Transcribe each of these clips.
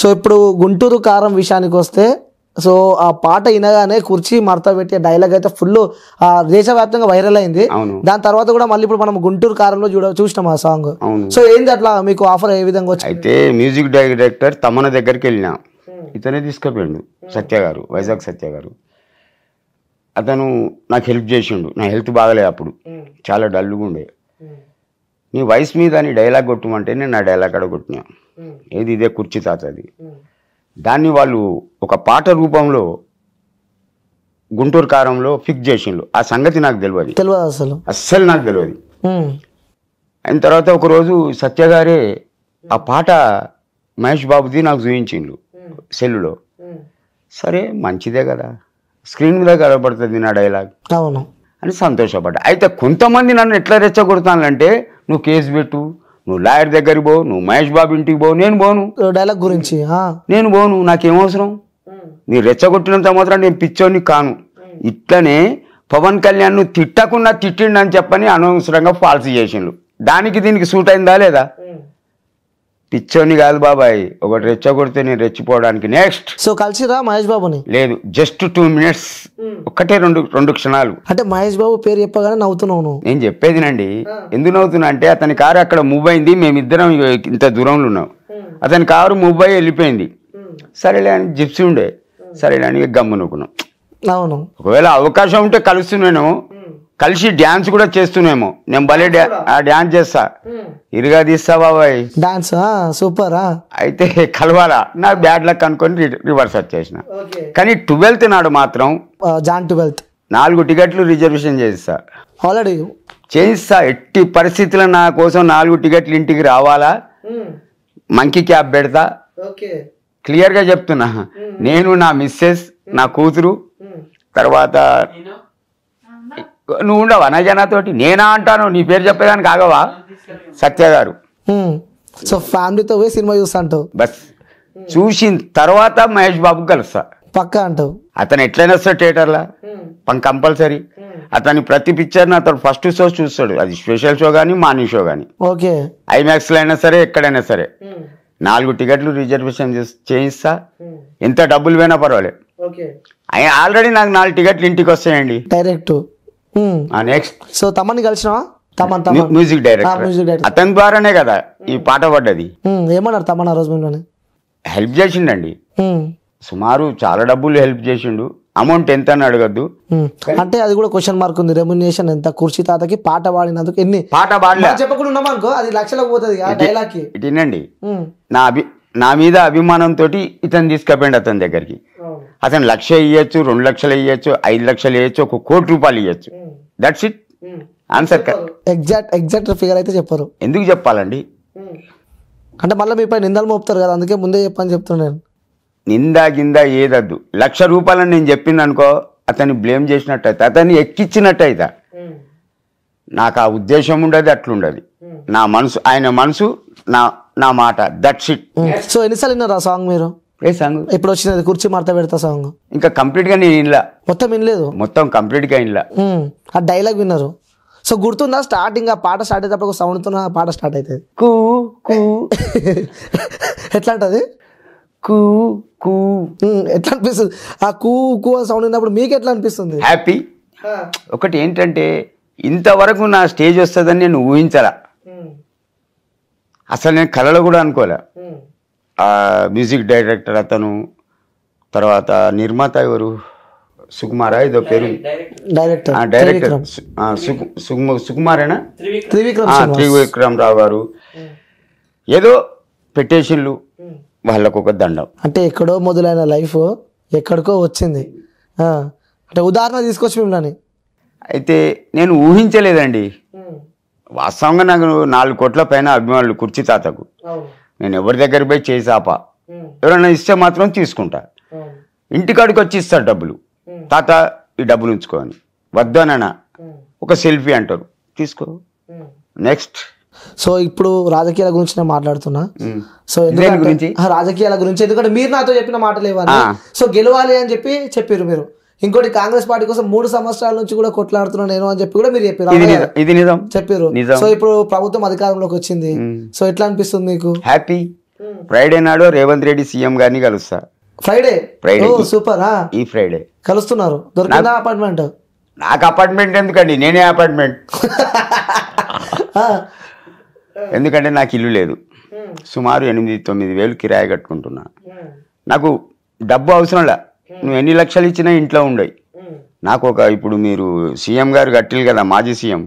So ఇప్పుడు గుంటూరు కారం విషయానికి వస్తే సో ఆ పాట వినగానే కుర్చీ మడత పెట్టే డైలాగ్ అయితే ఫుల్ దేశవ్యాప్తంగా వైరల్ అయింది దాని తర్వాత కూడా మళ్ళీ ఇప్పుడు మనం గుంటూరు కారంలో చూడ చూసినాం ఆ సాంగ్ సో ఏంది అట్లా మీకు ఆఫర్ ఏ విధంగా వచ్చి అయితే మ్యూజిక్ డైరెక్టర్ తమన దగ్గరికి వెళ్ళినా ఇతనే తీసుకుపోయాడు సత్య గారు వైజాగ్ సత్య గారు అతను నాకు హెల్ప్ చేసిండు నా హెల్త్ బాగలేదు అప్పుడు చాలా డల్గా ఉండే నీ వయసు మీద నీ డైలాగ్ కొట్టమంటే నేను నా డైలాగ్ కొట్టినా ఏది ఇదే కుర్చీ తాతది దాన్ని వాళ్ళు ఒక పాట రూపంలో గుంటూరు కారంలో ఫిక్స్ చేసిండ్రు ఆ సంగతి నాకు తెలియదు తెలియదు అసలు అస్సలు నాకు తెలియదు అయిన తర్వాత ఒకరోజు సత్య గారే ఆ పాట మహేష్ బాబుది నాకు చూపించిండు సెల్లులో సరే మంచిదే కదా స్క్రీన్ మీద కనబడుతుంది నా డైలాగ్ అవును అని సంతోషపడ్డా అయితే కొంతమంది నన్ను ఎట్లా రెచ్చగొడతానంటే నువ్వు కేసు పెట్టు నువ్వు లాయర్ దగ్గరికి పో నువ్వు మహేష్ బాబు ఇంటికి పో నేను పోను డైలాగ్ గురించి నేను పోను నాకేం అవసరం నీ రెచ్చగొట్టినంత మాత్రం నేను పిచ్చోని కాను ఇట్లనే పవన్ కళ్యాణ్ నువ్వు తిట్టకుండా తిట్టిండని చెప్పని అనవసరంగా ఫాల్స్ చేసిండు దానికి దీనికి సూట్ అయిందా లేదా పిచ్చోని కాదు బాబాయ్ ఒకటి రెచ్చగొడితే నేను రెచ్చిపోవడానికి నెక్స్ట్ సో కలిసిరా మహేష్ బాబుని లేదు జస్ట్ టూ మినిట్స్ ఒక్కటే రెండు రెండు క్షణాలు అంటే మహేష్ బాబు పేరు చెప్పగానే నవ్వుతున్నావు నేను చెప్పేది నండి ఎందుకు నవ్వుతున్నా అంటే అతని కారు అక్కడ మూవ్ అయింది మేమిద్దరం ఇంత దూరంలో ఉన్నాం hmm. అతని కారు మూవ్ అయ్యి వెళ్ళిపోయింది hmm. సరేలే అని జిప్సీ ఉండే hmm. సరేలే అని గమ్మునుకున్నాం అవును ఒకవేళ అవకాశం ఉంటే కలుస్తున్నాను కలిసి డ్యాన్స్ కూడా చేస్తున్నాము నేను భలే డ్యాన్స్ చేస్తా ఇరుగా తీస్తా బాబాయ్ డాన్స్ సూపరా అయితే కలవాలా నా బ్యాడ్ లక్ అనుకుని రివర్స్ వచ్చేసిన కానీ ట్వెల్త్ నాడు మాత్రం జాన్ ట్వెల్త్ నాలుగు టికెట్లు రిజర్వేషన్ చేస్తా ఆల్రెడీ చేయిస్తా ఎట్టి పరిస్థితుల్లో నా కోసం నాలుగు టికెట్లు ఇంటికి రావాలా మంకీ క్యాబ్ పెడతా క్లియర్గా చెప్తున్నా నేను నా మిస్సెస్ నా కూతురు తర్వాత నువ్వు ఉండవా నజనాతోటి నేనా అంటాను నీ పేరు చెప్పేదానికి ఆగవా సత్య గారు సో ఫ్యామిలీతో పోయి సినిమా చూస్తా అంటావు బస్ చూసిన తర్వాత మహేష్ బాబు కలుస్తా పక్క అంటావు అతను ఎట్లయినా వస్తాడు థియేటర్లా పని కంపల్సరీ అతని ప్రతి పిక్చర్ అతను ఫస్ట్ షో చూస్తాడు అది స్పెషల్ షో కానీ మార్నింగ్ షో కానీ ఓకే ఐమాక్స్లో అయినా సరే ఎక్కడైనా సరే నాలుగు టికెట్లు రిజర్వేషన్ చేయిస్తా ఎంత డబ్బులు పోయినా పర్వాలేదు ఆల్రెడీ నాకు నాలుగు టికెట్లు ఇంటికి వస్తాయండి డైరెక్ట్ నెక్స్ట్ hmm. సో తమని కలిసిన తమన్ మ్యూజిక్ డైరెక్టర్ అతని ద్వారానే కదా ఈ hmm. పాట పడ్డది hmm. ఏమన్నారు తమన్ ఆ రోజు హెల్ప్ చేసిండండి సుమారు చాలా డబ్బులు హెల్ప్ చేసిండు అమౌంట్ ఎంత అని అడగద్దు అంటే అది కూడా క్వశ్చన్ మార్క్ ఉంది రెమ్యునేషన్ ఎంత కుర్చీ తాతకి పాట పాడినందుకు ఎన్ని పాట పాడలేదు చెప్పకుండా అది లక్షలకు పోతుంది డైలాగ్ నా అభి నా మీద అభిమానంతో ఇతను తీసుకపోయింది అతని దగ్గరికి oh. అతను లక్ష ఇయ్యచ్చు రెండు లక్షలు ఇయ్యచ్చు ఐదు లక్షలు ఇయ్యచ్చు ఒక కోటి రూపాయలు ఇవ్వచ్చు that's it answer exact exact figure అయితే చెప్పరు ఎందుకు చెప్పాలండి hmm. అంటే మళ్ళీ మీ మీపై నిందలు మోపుతారు కదా అందుకే ముందే చెప్పని చెప్తున్నాను నిందా గింద ఏదద్దు లక్ష రూపాయలని నేను చెప్పింది అనుకో అతన్ని బ్లేమ్ చేసినట్టయితే అతన్ని ఎక్కిచ్చినట్టయితే hmm. నాకు ఆ ఉద్దేశం ఉండదు అట్లుండదు hmm. నా మనసు ఆయన మనసు నా నా మాట దట్ షిట్ సో ఎన్నిసార్లు ఆ సాంగ్ మీరు ఏ సాంగ్ ఎప్పుడు వచ్చినది కుర్చీ మార్త పెడతా సాంగ్ ఇంకా కంప్లీట్ గా నేను ఇన్లా మొత్తం వినలేదు మొత్తం కంప్లీట్ గా ఇన్లా ఆ డైలాగ్ విన్నారు సో గుర్తుందా స్టార్టింగ్ ఆ పాట స్టార్ట్ అయ్యేటప్పుడు సౌండ్ తో పాట స్టార్ట్ అవుతుంది కూ కూ ఎట్లా ఎట్లాంటది కూ కూ ఎట్లా అనిపిస్తుంది ఆ కూ కూ సౌండ్ విన్నప్పుడు మీకు ఎట్లా అనిపిస్తుంది హ్యాపీ ఒకటి ఏంటంటే ఇంతవరకు నా స్టేజ్ వస్తుందని నేను ఊహించాలా అసలు నేను కలలో కూడా అనుకోలే ఆ మ్యూజిక్ డైరెక్టర్ అతను తర్వాత నిర్మాత ఎవరు సుకుమారా ఇదో పేరు డైరెక్టర్ డైరెక్టర్ సుకుమారేనా త్రివిక్రమ్ రావు గారు ఏదో పెట్టేసిళ్ళు వాళ్ళకు ఒక దండం అంటే ఎక్కడో మొదలైన లైఫ్ ఎక్కడికో వచ్చింది అంటే ఉదాహరణ తీసుకొచ్చి మిమ్మల్ని అయితే నేను ఊహించలేదండి వాస్తవంగా నాకు నాలుగు కోట్ల పైన అభిమానులు కుర్చీ తాతకు నేను ఎవరి దగ్గర పోయి చేసాప ఎవరైనా ఇస్తే మాత్రం తీసుకుంటా ఇంటికాడికి వచ్చి ఇస్తారు డబ్బులు తాత ఈ డబ్బులు ఉంచుకోని అని అనన ఒక సెల్ఫీ అంటారు తీసుకో నెక్స్ట్ సో ఇప్పుడు రాజకీయాల గురించి నేను మాట్లాడుతున్నా సో గురించి రాజకీయాల గురించి ఎందుకంటే మీరు నాతో చెప్పిన మాటలు ఇవ్వాలి సో గెలవాలి అని చెప్పి చెప్పారు మీరు ఇంకోటి కాంగ్రెస్ పార్టీ కోసం మూడు సంవత్సరాల నుంచి కూడా కొట్లాడుతున్నా నేను అని చెప్పి కూడా మీరు చెప్పారు ఇది నిజం చెప్పారు సో ఇప్పుడు ప్రభుత్వం అధికారంలోకి వచ్చింది సో ఎట్లా అనిపిస్తుంది మీకు హ్యాపీ ఫ్రైడే నాడు రేవంత్ రెడ్డి సీఎం గారిని కలుస్తా ఫ్రైడే ఫ్రైడే సూపర్ ఈ ఫ్రైడే కలుస్తున్నారు దొరికిందా అపార్ట్మెంట్ నాకు అపార్ట్మెంట్ ఎందుకండి నేనే అపార్ట్మెంట్ ఎందుకంటే నాకు ఇల్లు లేదు సుమారు ఎనిమిది తొమ్మిది వేలు కిరాయి కట్టుకుంటున్నా నాకు డబ్బు అవసరం లే నువ్వు ఎన్ని లక్షలు ఇచ్చినా ఇంట్లో ఉండవు నాకు ఒక ఇప్పుడు మీరు సీఎం గారు కట్టిల్లు కదా మాజీ CM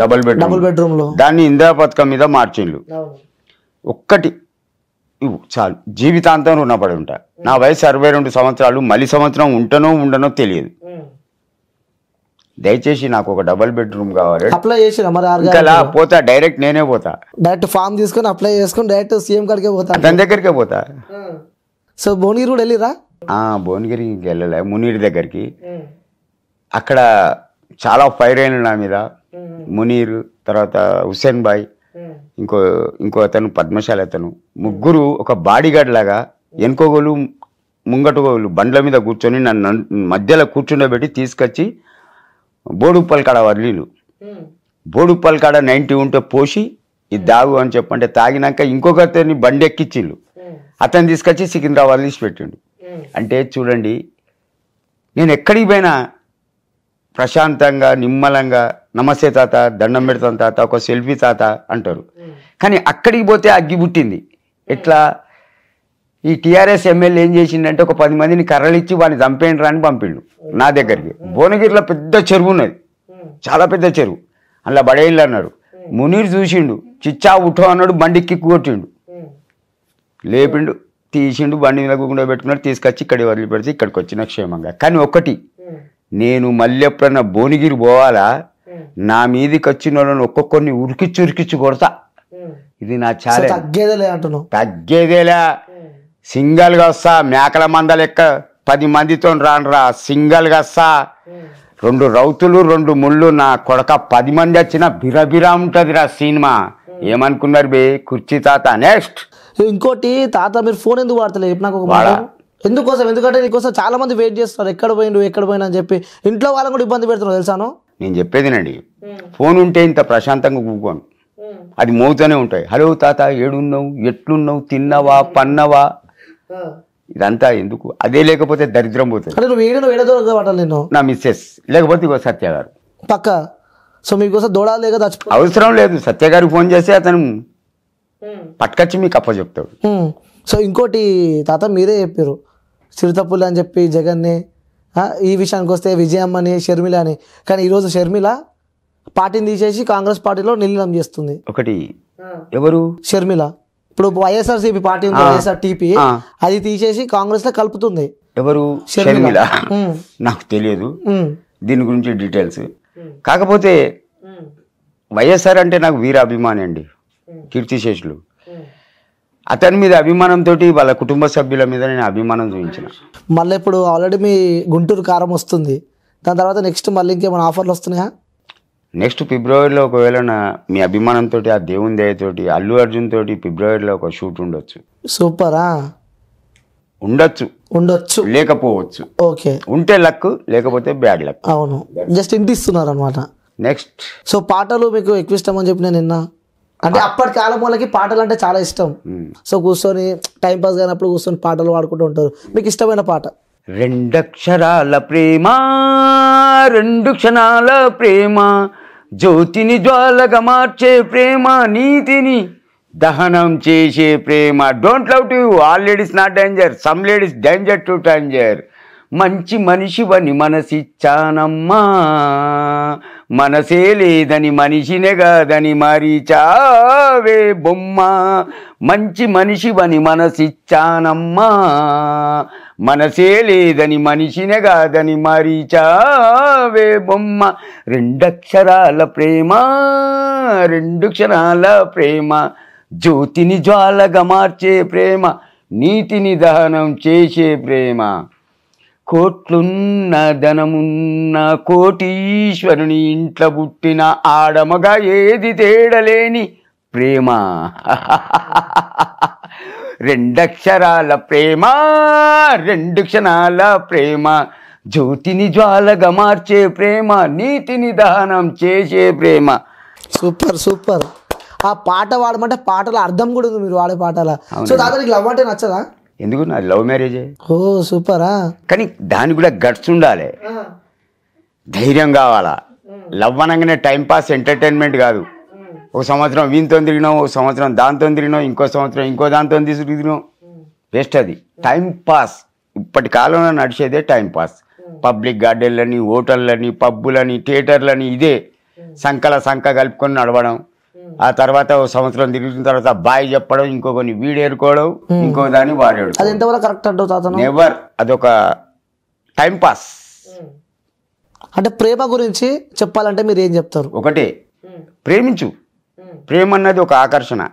double bed double bedroom లో దాన్ని ఇందిరా పథకం మీద మార్చిండ్లు ఒక్కటి చాలు జీవితాంతం రుణపడి ఉంటా నా వయసు అరవై రెండు సంవత్సరాలు మళ్ళీ సంవత్సరం ఉంటనో ఉండనో తెలియదు దయచేసి నాకు ఒక డబుల్ బెడ్రూమ్ కావాలి అప్లై చేసిన పోతా డైరెక్ట్ నేనే పోతా డైరెక్ట్ ఫామ్ తీసుకొని అప్లై చేసుకుని డైరెక్ట్ సీఎం కాడికే పోతా దాని దగ్గరికే పోతా సో భువనగిరి కూడా వెళ్ళిరా భువనగిరికి వెళ్ళలే మునీర్ దగ్గరికి అక్కడ చాలా ఫైర్ అయిన నా మీద మునీర్ తర్వాత హుస్సేన్ బాయ్ ఇంకో ఇంకో అతను పద్మశాల అతను ముగ్గురు ఒక బాడీగార్డ్ లాగా ఎనుకోగోలు ముంగటగోలు బండ్ల మీద కూర్చొని నన్ను మధ్యలో కూర్చుండబెట్టి తీసుకొచ్చి బోడుప్పల్ కాడ వర్లీలు బోడుప్పల్ కాడ నైంటీ ఉంటే పోసి ఇది దాగు అని చెప్పంటే తాగినాక ఇంకొక అతన్ని బండి ఎక్కిచ్చిండు అతను తీసుకొచ్చి సికింద్రాబాద్ తీసి పెట్టిండు అంటే చూడండి నేను ఎక్కడికి పోయినా ప్రశాంతంగా నిమ్మలంగా నమస్తే తాత దండం పెడతాం తాత ఒక సెల్ఫీ తాత అంటారు కానీ అక్కడికి పోతే అగ్గి పుట్టింది ఎట్లా ఈ టీఆర్ఎస్ ఎమ్మెల్యే ఏం చేసిండే ఒక పది మందిని కర్రలిచ్చి వాడిని చంపేయండి అని పంపిండు నా దగ్గరికి భువనగిరిలో పెద్ద చెరువు ఉన్నది చాలా పెద్ద చెరువు అందులో బడేళ్ళు అన్నాడు మునీర్ చూసిండు చిచ్చా ఉఠో అన్నాడు కిక్కు కొట్టిండు లేపిండు తీసిండు బండి మీద గుండా పెట్టుకున్నాడు తీసుకొచ్చి ఇక్కడికి వదిలిపెడితే ఇక్కడికి వచ్చిన క్షేమంగా కానీ ఒకటి నేను మళ్ళీ ఎప్పుడన్నా భువనగిరి పోవాలా నా మీదకి వచ్చిన వాళ్ళని ఒక్కొక్కరిని ఉరికిచ్చి ఉరికిచ్చి కొడతా ఇది నా చాలా తగ్గేదేలే అంటున్నావు తగ్గేదేలా సింగల్గా వస్తా మేకల మంద లెక్క పది మందితో రానురా సింగల్గా వస్తా రెండు రౌతులు రెండు ముళ్ళు నా కొడక పది మంది వచ్చినా బిరబిరా ఉంటుందిరా సినిమా ఏమనుకున్నారు బే కుర్చీ తాత నెక్స్ట్ ఇంకోటి తాత మీరు ఫోన్ ఎందుకు వాడతలేదు నాకు ఒక మాట ఎందుకోసం ఎందుకంటే నీకోసం చాలా మంది వెయిట్ చేస్తున్నారు ఎక్కడ పోయిండు ఎక్కడ పోయినా అని చెప్పి ఇంట్లో వాళ్ళని కూడా ఇబ్బంది పెడుతున్నారు తెలుసాను నేను చెప్పేదినండి ఫోన్ ఉంటే ఇంత ప్రశాంతంగా కూకోను అది మోగుతూనే ఉంటాయి హలో తాత ఏడున్నావు ఎట్లున్నావు తిన్నావా పన్నవా ఇదంతా ఎందుకు అదే లేకపోతే దరిద్రం పోతుంది నా మిస్సెస్ లేకపోతే సత్య గారు పక్క సో మీకోసం దూడాలు లేక అవసరం లేదు సత్య గారికి ఫోన్ చేస్తే అతను పట్టుకొచ్చి మీకు అప్ప చెప్తాడు సో ఇంకోటి తాత మీరే చెప్పారు చిరుతప్పులు అని చెప్పి జగన్ని ఈ విషయానికి వస్తే విజయం అని షర్మిల అని కానీ ఈరోజు షర్మిల పార్టీని తీసేసి కాంగ్రెస్ పార్టీలో నిలీనం చేస్తుంది ఒకటి ఎవరు షర్మిల ఇప్పుడు వైఎస్ఆర్సీపీ పార్టీ వైఎస్ఆర్ టీపీ అది తీసేసి కాంగ్రెస్ లో కలుపుతుంది ఎవరు షర్మిల నాకు తెలియదు దీని గురించి డీటెయిల్స్ కాకపోతే వైఎస్ఆర్ అంటే నాకు వీరాభిమాని అండి కీర్తిశేషులు అతని మీద అభిమానంతో వాళ్ళ కుటుంబ సభ్యుల మీద నేను అభిమానం చూపించిన మళ్ళీ ఇప్పుడు ఆల్రెడీ మీ గుంటూరు కారం వస్తుంది దాని తర్వాత నెక్స్ట్ మళ్ళీ ఇంకేమైనా ఆఫర్లు వస్తున్నాయా నెక్స్ట్ ఫిబ్రవరిలో ఒకవేళ మీ అభిమానంతో ఆ దేవుని దయతోటి అల్లు అర్జున్ తోటి ఫిబ్రవరిలో ఒక షూట్ ఉండొచ్చు సూపరా ఉండొచ్చు ఉండొచ్చు లేకపోవచ్చు ఓకే ఉంటే లక్ లేకపోతే బ్యాడ్ లక్ అవును జస్ట్ ఇంటిస్తున్నారు అనమాట నెక్స్ట్ సో పాటలు మీకు ఎక్కువ ఇష్టం అని చెప్పి నేను నిన్న అంటే అప్పటి కాలం వాళ్ళకి పాటలు అంటే చాలా ఇష్టం సో కూర్చొని టైంపాస్ కానప్పుడు కూర్చొని పాటలు పాడుకుంటూ ఉంటారు మీకు ఇష్టమైన పాట రెండక్షరాల ప్రేమ రెండు క్షణాల ప్రేమ జ్యోతిని జ్వాలగా మార్చే ప్రేమ నీతిని దహనం చేసే ప్రేమ don't love to all ladies not danger some ladies danger to danger మంచి మనిషివని మనసిచ్చానమ్మా మనసే లేదని మనిషినే కాదని మరిచావే బొమ్మ మంచి మనిషివని మనసిచ్చానమ్మా మనసే లేదని మనిషినే కాదని మరిచావే బొమ్మ రెండక్షరాల ప్రేమ రెండు క్షణాల ప్రేమ జ్యోతిని జ్వాలగా మార్చే ప్రేమ నీతిని దహనం చేసే ప్రేమ కోట్లున్న ధనమున్న కోటీశ్వరుని ఇంట్ల పుట్టిన ఆడమగా ఏది తేడలేని ప్రేమ రెండక్షరాల ప్రేమ రెండు క్షణాల ప్రేమ జ్యోతిని జ్వాలగా మార్చే ప్రేమ నీతిని దహనం చేసే ప్రేమ సూపర్ సూపర్ ఆ పాట వాడమంటే పాటల అర్థం కూడా ఉంది మీరు వాడే పాటల సో దాదాపు లవ్ అంటే నచ్చదా ఎందుకు నాది లవ్ మ్యారేజే ఓ సూపరా కానీ దానికి కూడా గట్స్ ఉండాలి ధైర్యం కావాలా లవ్ అనగానే టైంపాస్ ఎంటర్టైన్మెంట్ కాదు ఒక సంవత్సరం వీనితో తిరిగినాం ఒక సంవత్సరం దాంతో తిరిగినాం ఇంకో సంవత్సరం ఇంకో దాంతో తీసుకున్నాం వేస్ట్ అది టైంపాస్ ఇప్పటి కాలంలో నడిచేదే టైం పాస్ పబ్లిక్ గార్డెన్లని హోటళ్ళని పబ్బులని థియేటర్లని ఇదే సంకల సంఖ కలుపుకొని నడవడం ఆ తర్వాత సంవత్సరం తిరిగిన తర్వాత బాయ్ చెప్పడం ఇంకో కొన్ని వీడేరుకోవడం ఇంకో దాన్ని వాడాడు అది ఎంతవరకు కరెక్ట్ అదొక టైం పాస్ అంటే ప్రేమ గురించి చెప్పాలంటే మీరు ఏం చెప్తారు ఒకటే ప్రేమించు ప్రేమ అన్నది ఒక ఆకర్షణ